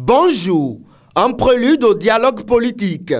Bonjour. En prélude au dialogue politique.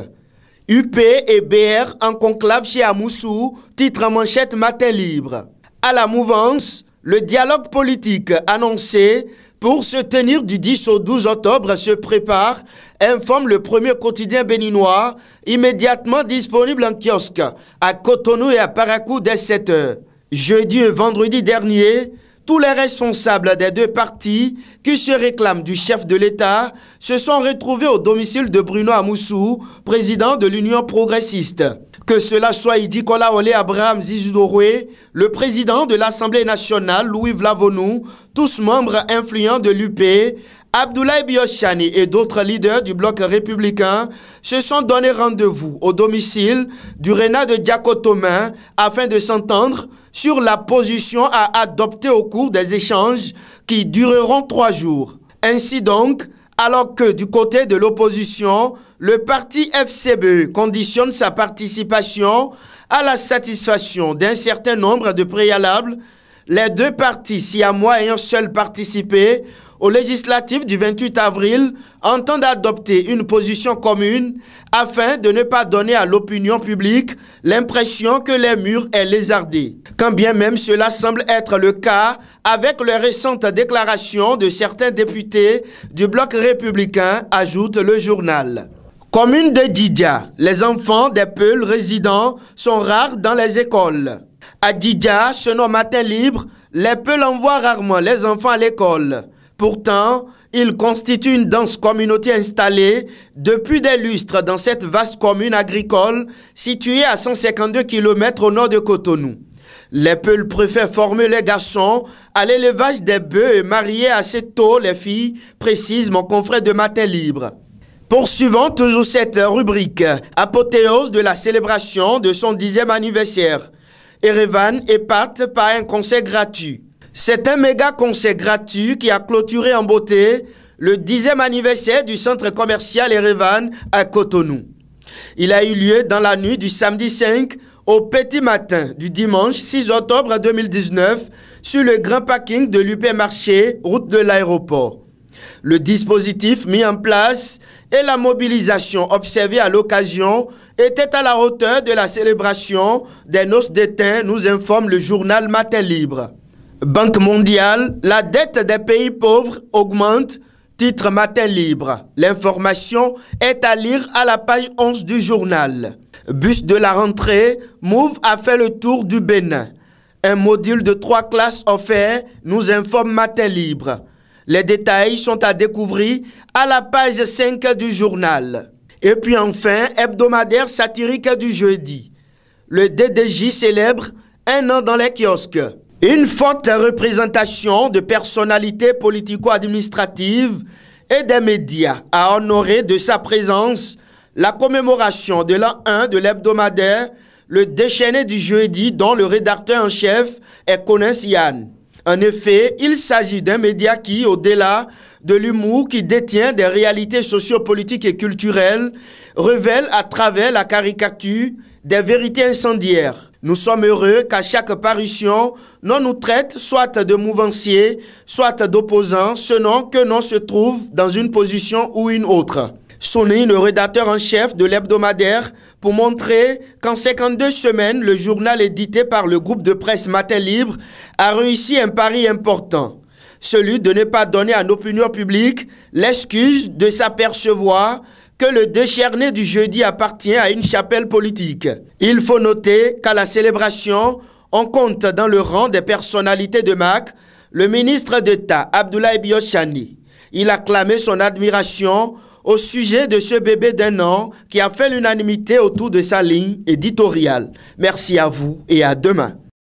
UP et BR en conclave chez Amoussou, titre en manchette Matin Libre. À la mouvance, le dialogue politique annoncé pour se tenir du 10 au 12 octobre se prépare, informe le premier quotidien béninois, immédiatement disponible en kiosque à Cotonou et à Parakou dès 7 h Jeudi et vendredi dernier, tous les responsables des deux partis qui se réclament du chef de l'État se sont retrouvés au domicile de Bruno Amoussou, président de l'Union progressiste. Que cela soit Idi Kola Abraham Zizudoué, le président de l'Assemblée nationale Louis Vlavonou, tous membres influents de l'UP, Abdoulaye Biochani et d'autres leaders du bloc républicain se sont donné rendez-vous au domicile du Rénat de Diakotomain afin de s'entendre sur la position à adopter au cours des échanges qui dureront trois jours. Ainsi donc, alors que du côté de l'opposition, le parti FCBE conditionne sa participation à la satisfaction d'un certain nombre de préalables, les deux partis moi ayant seul participé au législatif du 28 avril entendent adopter une position commune afin de ne pas donner à l'opinion publique l'impression que les murs est lézardés. Quand bien même cela semble être le cas avec les récentes déclarations de certains députés du bloc républicain, ajoute le journal. Commune de Didia, les enfants des peuls résidents sont rares dans les écoles. À Didia, ce matin libre, les peuls envoient rarement les enfants à l'école. Pourtant, il constitue une dense communauté installée depuis des lustres dans cette vaste commune agricole située à 152 km au nord de Cotonou. Les peuples préfèrent former les garçons à l'élevage des bœufs et marier assez tôt les filles, précise mon confrère de Matin Libre. Poursuivant toujours cette rubrique, apothéose de la célébration de son dixième anniversaire. Erevan épate par un concert gratuit. C'est un méga concert gratuit qui a clôturé en beauté le dixième anniversaire du centre commercial Erevan à Cotonou. Il a eu lieu dans la nuit du samedi 5 au petit matin du dimanche 6 octobre 2019 sur le grand parking de l'UP-Marché, route de l'aéroport. Le dispositif mis en place et la mobilisation observée à l'occasion étaient à la hauteur de la célébration des noces d'étain, nous informe le journal Matin Libre. Banque mondiale, la dette des pays pauvres augmente, titre Matin Libre. L'information est à lire à la page 11 du journal. Bus de la rentrée, Move a fait le tour du Bénin. Un module de trois classes offert nous informe Matin Libre. Les détails sont à découvrir à la page 5 du journal. Et puis enfin, hebdomadaire satirique du jeudi. Le DDJ célèbre un an dans les kiosques. Une forte représentation de personnalités politico-administratives et des médias a honoré de sa présence la commémoration de l'an 1 de l'hebdomadaire Le déchaîné du jeudi dont le rédacteur en chef est Conan Yann. En effet, il s'agit d'un média qui, au-delà de l'humour qui détient des réalités sociopolitiques et culturelles, révèle à travers la caricature des vérités incendiaires. Nous sommes heureux qu'à chaque parution, non nous traite soit de mouvanciers, soit d'opposants, selon que l'on se trouve dans une position ou une autre. Sonny, le rédacteur en chef de l'hebdomadaire, pour montrer qu'en 52 semaines, le journal édité par le groupe de presse Matin Libre a réussi un pari important, celui de ne pas donner à l'opinion publique l'excuse de s'apercevoir que le décherné du jeudi appartient à une chapelle politique. Il faut noter qu'à la célébration, on compte dans le rang des personnalités de MAC, le ministre d'État Abdoulaye Biochani. Il a clamé son admiration au sujet de ce bébé d'un an qui a fait l'unanimité autour de sa ligne éditoriale. Merci à vous et à demain.